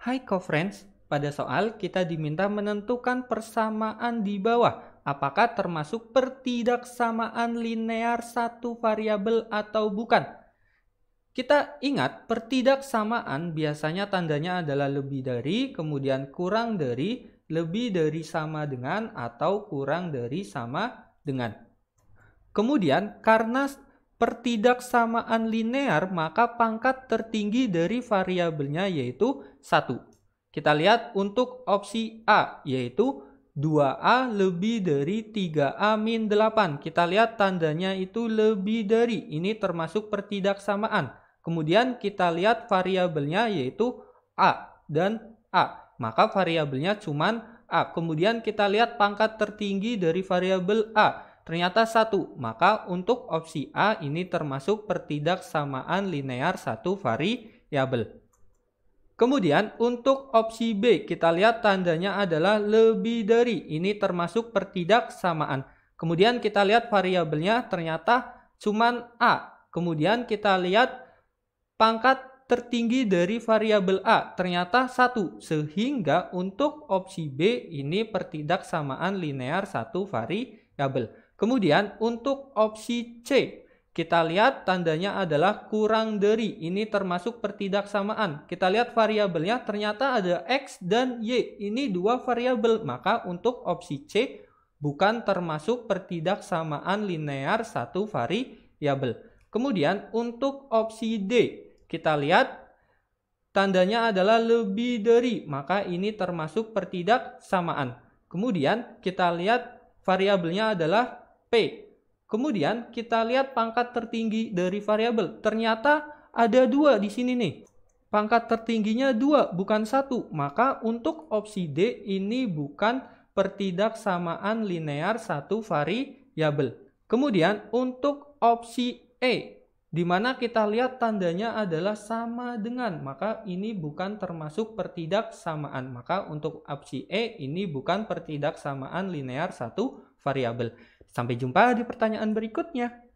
Hai co-friends, pada soal kita diminta menentukan persamaan di bawah. Apakah termasuk pertidaksamaan linear satu variabel atau bukan? Kita ingat pertidaksamaan biasanya tandanya adalah lebih dari, kemudian kurang dari, lebih dari sama dengan, atau kurang dari sama dengan. Kemudian karena pertidaksamaan linear, maka pangkat tertinggi dari variabelnya yaitu 1. Kita lihat untuk opsi A, yaitu 2A lebih dari 3A min 8. Kita lihat tandanya itu lebih dari. Ini termasuk pertidaksamaan. Kemudian kita lihat variabelnya yaitu A dan A. Maka variabelnya cuman A. Kemudian kita lihat pangkat tertinggi dari variabel A ternyata satu. Maka untuk opsi A ini termasuk pertidaksamaan linear satu variabel. Kemudian untuk opsi B kita lihat tandanya adalah lebih dari. Ini termasuk pertidaksamaan. Kemudian kita lihat variabelnya ternyata cuma A. Kemudian kita lihat pangkat tertinggi dari variabel A ternyata satu sehingga untuk opsi B ini pertidaksamaan linear satu variabel. Kemudian untuk opsi C, kita lihat tandanya adalah kurang dari. Ini termasuk pertidaksamaan. Kita lihat variabelnya ternyata ada X dan Y. Ini dua variabel. Maka untuk opsi C bukan termasuk pertidaksamaan linear satu variabel. Kemudian untuk opsi D, kita lihat tandanya adalah lebih dari. Maka ini termasuk pertidaksamaan. Kemudian kita lihat variabelnya adalah P. Kemudian kita lihat pangkat tertinggi dari variabel. Ternyata ada dua di sini nih. Pangkat tertingginya dua, bukan satu. Maka untuk opsi D ini bukan pertidaksamaan linear satu variabel. Kemudian untuk opsi E, di mana kita lihat tandanya adalah sama dengan, maka ini bukan termasuk pertidaksamaan. Maka untuk opsi E ini bukan pertidaksamaan linear satu variabel. Sampai jumpa di pertanyaan berikutnya.